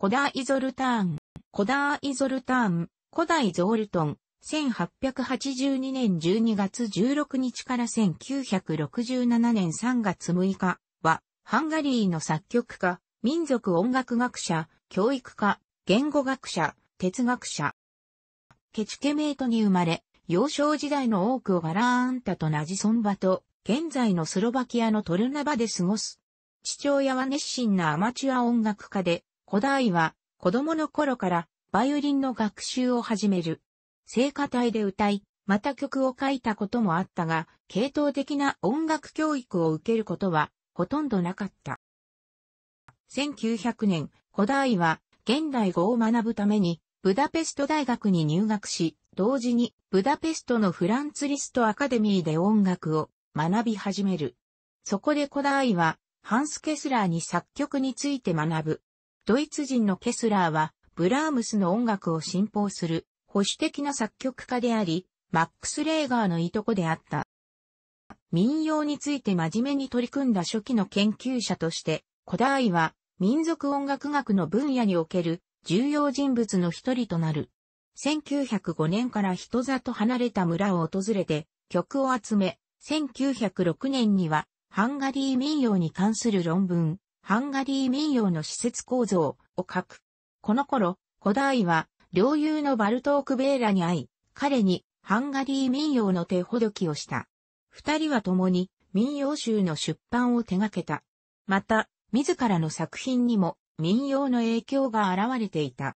コダーイゾルターン、コダーイゾルターン、古代ゾールトン、1882年12月16日から1967年3月6日は、ハンガリーの作曲家、民族音楽学者、教育家、言語学者、哲学者。ケチケメートに生まれ、幼少時代の多くをガラーンタとナジソンバと、現在のスロバキアのトルナバで過ごす。父親は熱心なアマチュア音楽家で、古代は子供の頃からバイオリンの学習を始める。聖歌隊で歌い、また曲を書いたこともあったが、系統的な音楽教育を受けることはほとんどなかった。1900年、古代は現代語を学ぶためにブダペスト大学に入学し、同時にブダペストのフランツリストアカデミーで音楽を学び始める。そこで古代はハンス・ケスラーに作曲について学ぶ。ドイツ人のケスラーは、ブラームスの音楽を信奉する保守的な作曲家であり、マックス・レーガーのいとこであった。民謡について真面目に取り組んだ初期の研究者として、古代は民族音楽学の分野における重要人物の一人となる。1905年から人里離れた村を訪れて曲を集め、1906年にはハンガリー民謡に関する論文、ハンガリー民謡の施設構造を書く。この頃、古代は、領友のバルトーク・ベーラに会い、彼にハンガリー民謡の手ほどきをした。二人は共に民謡集の出版を手掛けた。また、自らの作品にも民謡の影響が現れていた。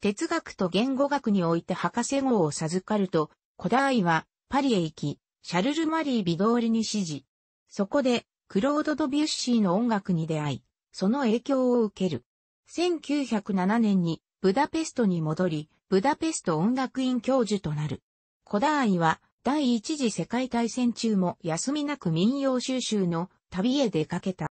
哲学と言語学において博士号を授かると、古代はパリへ行き、シャルル・マリー・ビドールに指示。そこで、クロード・ドビュッシーの音楽に出会い、その影響を受ける。1907年にブダペストに戻り、ブダペスト音楽院教授となる。コダーイは第一次世界大戦中も休みなく民謡収集の旅へ出かけた。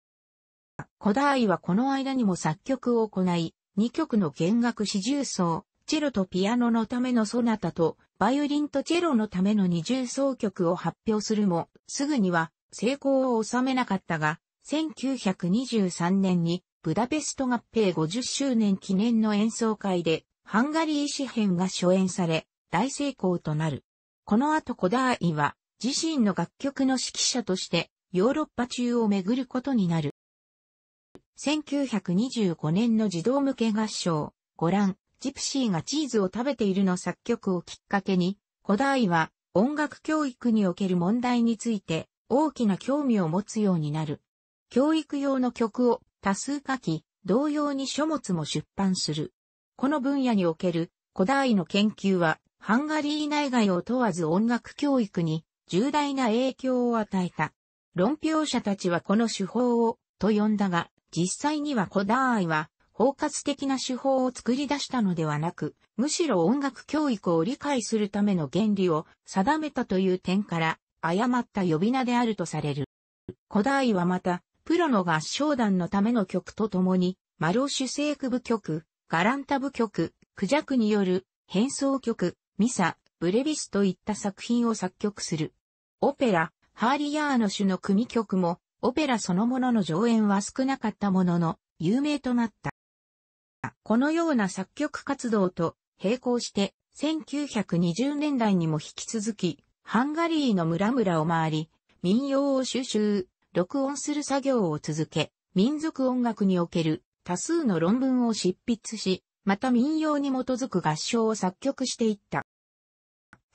コダーイはこの間にも作曲を行い、2曲の弦楽四重奏、チェロとピアノのためのソナタと、バイオリンとチェロのための二重奏曲を発表するも、すぐには成功を収めなかったが、1923年にブダペスト合併50周年記念の演奏会で、ハンガリー詩編が初演され、大成功となる。この後コダーイは、自身の楽曲の指揮者として、ヨーロッパ中を巡ることになる。1925年の児童向け合唱、ご覧、ジプシーがチーズを食べているの作曲をきっかけに、コダーイは音楽教育における問題について大きな興味を持つようになる。教育用の曲を多数書き、同様に書物も出版する。この分野における古代の研究は、ハンガリー内外を問わず音楽教育に重大な影響を与えた。論評者たちはこの手法をと呼んだが、実際には古代は包括的な手法を作り出したのではなく、むしろ音楽教育を理解するための原理を定めたという点から、誤った呼び名であるとされる。古代はまた、プロの合唱団のための曲とともに、マロシュセーク部曲、ガランタ部曲、クジャクによる変奏曲、ミサ、ブレビスといった作品を作曲する。オペラ、ハーリヤーノ種の組曲も、オペラそのものの上演は少なかったものの、有名となった。このような作曲活動と並行して、1920年代にも引き続き、ハンガリーの村々を回り、民謡を収集、録音する作業を続け、民族音楽における多数の論文を執筆し、また民謡に基づく合唱を作曲していった。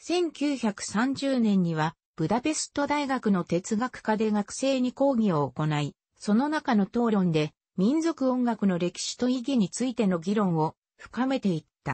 1930年には、ブダペスト大学の哲学科で学生に講義を行い、その中の討論で、民族音楽の歴史と意義についての議論を深めていった。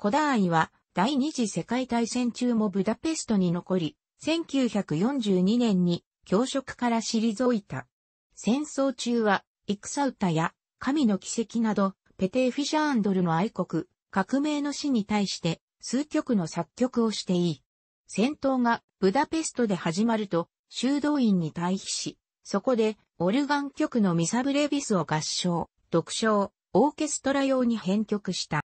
古代は第二次世界大戦中もブダペストに残り、1942年に教職から退いた。戦争中は、戦歌や神の奇跡など、ペテー・フィシャーンドルの愛国、革命の死に対して数曲の作曲をしていい。戦闘がブダペストで始まると修道院に退避し、そこでオルガン曲のミサブレビスを合唱、独唱、オーケストラ用に編曲した。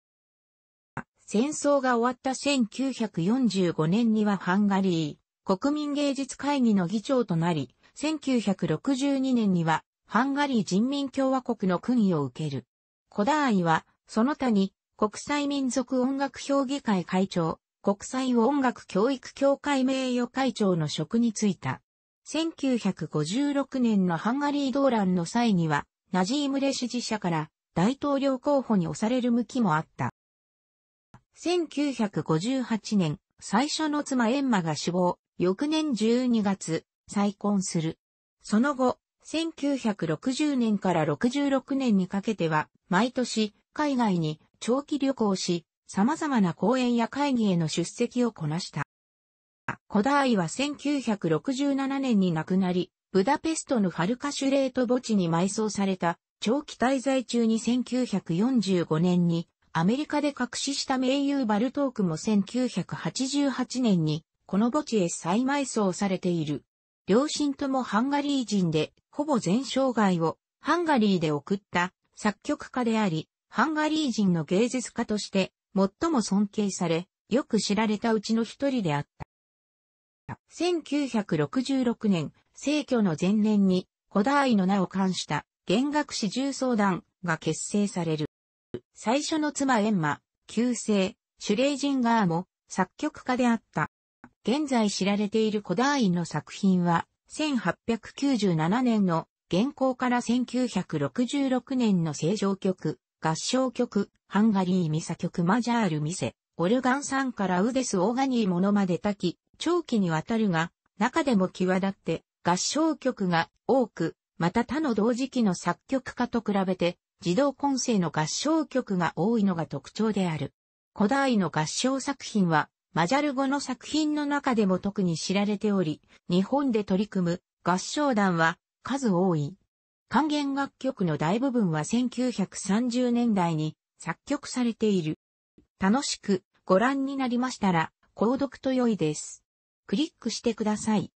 戦争が終わった1945年にはハンガリー国民芸術会議の議長となり、1962年にはハンガリー人民共和国の訓位を受ける。コダーイは、その他に国際民族音楽評議会会長、国際音楽教育協会名誉会長の職に就いた。1956年のハンガリー動乱の際には、ナジームレ支持者から大統領候補に押される向きもあった。1958年、最初の妻エンマが死亡、翌年12月、再婚する。その後、1960年から66年にかけては、毎年、海外に長期旅行し、様々な講演や会議への出席をこなした。コダーイは1967年に亡くなり、ブダペストのファルカシュレート墓地に埋葬された長期滞在中に1945年にアメリカで隠しした名優バルトークも1988年にこの墓地へ再埋葬されている。両親ともハンガリー人で、ほぼ全生涯をハンガリーで送った作曲家であり、ハンガリー人の芸術家として最も尊敬され、よく知られたうちの一人であった。1966年、聖教の前年に古代の名を冠した弦楽師重奏団が結成される。最初の妻エンマ、旧姓、シュレージンガーも作曲家であった。現在知られているコダーイの作品は、1897年の現行から1966年の正常曲、合唱曲、ハンガリーミサ曲マジャールミセ、オルガンさんからウデスオーガニーものまで多き、長期にわたるが、中でも際立って合唱曲が多く、また他の同時期の作曲家と比べて児童混声の合唱曲が多いのが特徴である。古代の合唱作品は、マジャル語の作品の中でも特に知られており、日本で取り組む合唱団は数多い。還元楽曲の大部分は1930年代に作曲されている。楽しくご覧になりましたら、購読と良いです。クリックしてください。